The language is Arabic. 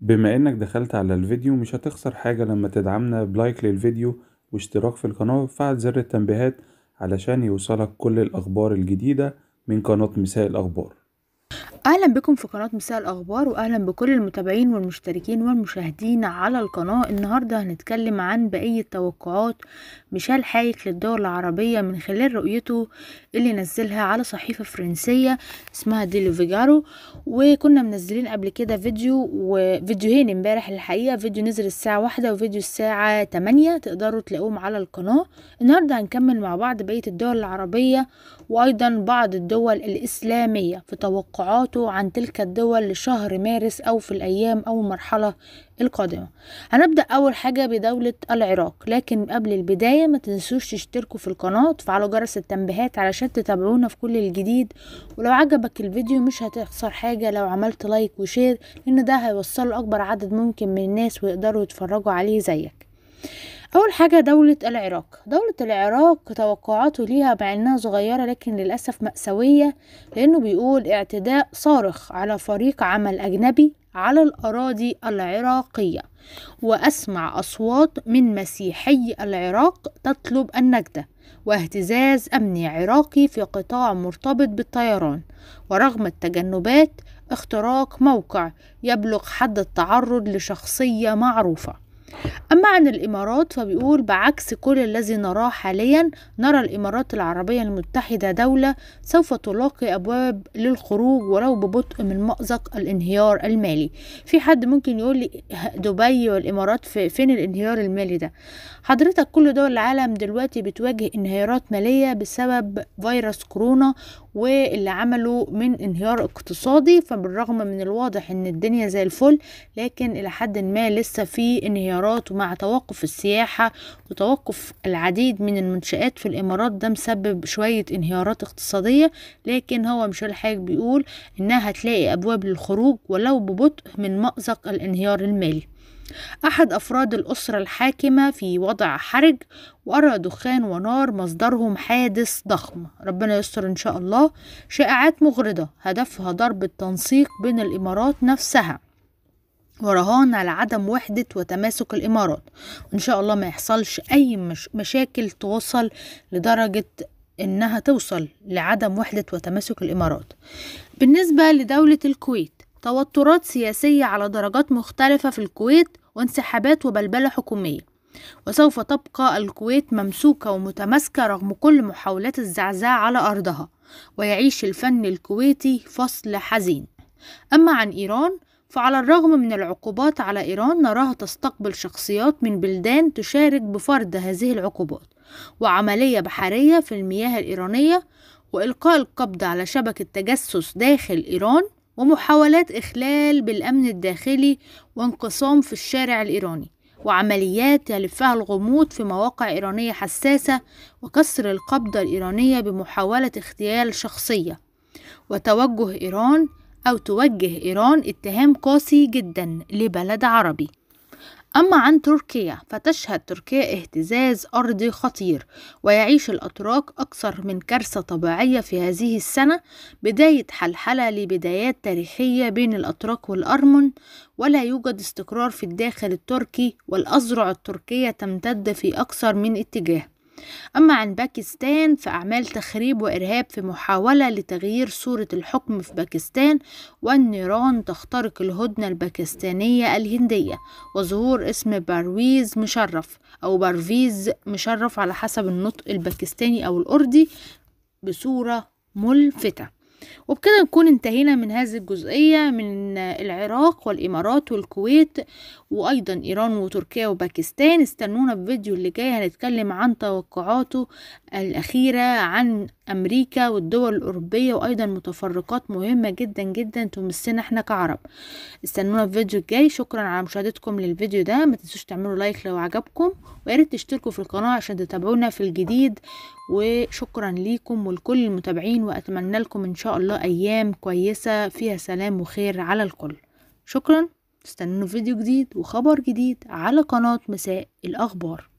بما إنك دخلت على الفيديو مش هتخسر حاجة لما تدعمنا بلايك للفيديو واشتراك في القناة وفعل زر التنبيهات علشان يوصلك كل الأخبار الجديدة من قناة مساء الأخبار اهلا بكم في قناة مساء الاخبار واهلا بكل المتابعين والمشتركين والمشاهدين على القناة النهاردة هنتكلم عن بقية توقعات ميشيل حايك للدول العربية من خلال رؤيته اللي نزلها على صحيفة فرنسية اسمها ديلو فيجارو وكنا منزلين قبل كده فيديو وفيديوهين امبارح الحقيقة فيديو نزل الساعة واحدة وفيديو الساعة تمانية تقدروا تلاقوهم على القناة النهاردة هنكمل مع بعض بقية الدول العربية وايضا بعض الدول الاسلامية في توقعاته الناتو عن تلك الدول لشهر مارس أو في الأيام أو المرحلة القادمة هنبدأ أول حاجة بدولة العراق لكن قبل البداية ما تنسوش تشتركوا في القناة وتفعلوا جرس التنبيهات علشان تتابعونا في كل الجديد ولو عجبك الفيديو مش هتخسر حاجة لو عملت لايك وشير لأن ده هيوصل أكبر عدد ممكن من الناس ويقدروا يتفرجوا عليه زيك أول حاجة دولة العراق دولة العراق توقعاته ليها مع إنها صغيرة لكن للأسف مأساوية لأنه بيقول اعتداء صارخ على فريق عمل أجنبي على الأراضي العراقية وأسمع أصوات من مسيحي العراق تطلب النجدة واهتزاز أمني عراقي في قطاع مرتبط بالطيران ورغم التجنبات اختراق موقع يبلغ حد التعرض لشخصية معروفة أما عن الإمارات فبيقول بعكس كل الذي نراه حاليا نرى الإمارات العربية المتحدة دولة سوف تلاقي أبواب للخروج ولو ببطء من مأزق الانهيار المالي في حد ممكن يقول لي دبي والإمارات في فين الانهيار المالي ده حضرتك كل دول العالم دلوقتي بتواجه انهيارات مالية بسبب فيروس كورونا واللي عمله من انهيار اقتصادي فبالرغم من الواضح ان الدنيا زي الفل لكن الى حد ما لسه في انهيارات ومع توقف السياحة وتوقف العديد من المنشآت في الامارات ده مسبب شوية انهيارات اقتصادية لكن هو مش الحاج بيقول انها هتلاقي ابواب للخروج ولو ببطء من مأزق الانهيار المالي أحد أفراد الأسرة الحاكمة في وضع حرج وأرى دخان ونار مصدرهم حادث ضخم ربنا يستر إن شاء الله شائعات مغرضة هدفها ضرب التنسيق بين الإمارات نفسها ورهان على عدم وحدة وتماسك الإمارات إن شاء الله ما يحصلش أي مش مشاكل توصل لدرجة إنها توصل لعدم وحدة وتماسك الإمارات بالنسبة لدولة الكويت توترات سياسية على درجات مختلفة في الكويت وانسحابات وبلبلة حكومية وسوف تبقى الكويت ممسوكة ومتماسكة رغم كل محاولات الزعزعة على أرضها ويعيش الفن الكويتي فصل حزين أما عن إيران فعلى الرغم من العقوبات على إيران نراها تستقبل شخصيات من بلدان تشارك بفرض هذه العقوبات وعملية بحرية في المياه الإيرانية وإلقاء القبض على شبكة تجسس داخل إيران ومحاولات إخلال بالأمن الداخلي وانقسام في الشارع الإيراني وعمليات يلفها الغموض في مواقع إيرانية حساسة وكسر القبضة الإيرانية بمحاولة اغتيال شخصية وتوجه إيران أو توجه إيران اتهام قاسي جدا لبلد عربي أما عن تركيا فتشهد تركيا اهتزاز أرضي خطير ويعيش الأتراك أكثر من كارثة طبيعية في هذه السنة بداية حلحلة لبدايات تاريخية بين الأتراك والأرمن ولا يوجد استقرار في الداخل التركي والأزرع التركية تمتد في أكثر من اتجاه أما عن باكستان فأعمال تخريب وإرهاب في محاولة لتغيير صورة الحكم في باكستان والنيران تخترق الهدنة الباكستانية الهندية وظهور اسم بارويز مشرف أو بارفيز مشرف على حسب النطق الباكستاني أو الأردي بصورة ملفتة وبكده نكون انتهينا من هذه الجزئية من العراق والإمارات والكويت وأيضا إيران وتركيا وباكستان استنونا في الفيديو اللي جاي هنتكلم عن توقعاته الأخيرة عن أمريكا والدول الأوروبية وأيضا متفرقات مهمة جدا جدا تمسنا احنا كعرب استنونا في الفيديو الجاي شكرا على مشاهدتكم للفيديو ده ما تنسوش تعملوا لايك لو عجبكم وياريت تشتركوا في القناة عشان تتابعونا في الجديد وشكرا ليكم ولكل المتابعين وأتمنى لكم إن شاء الله أيام كويسة فيها سلام وخير على الكل شكرا استنوا فيديو جديد وخبر جديد على قناة مساء الأخبار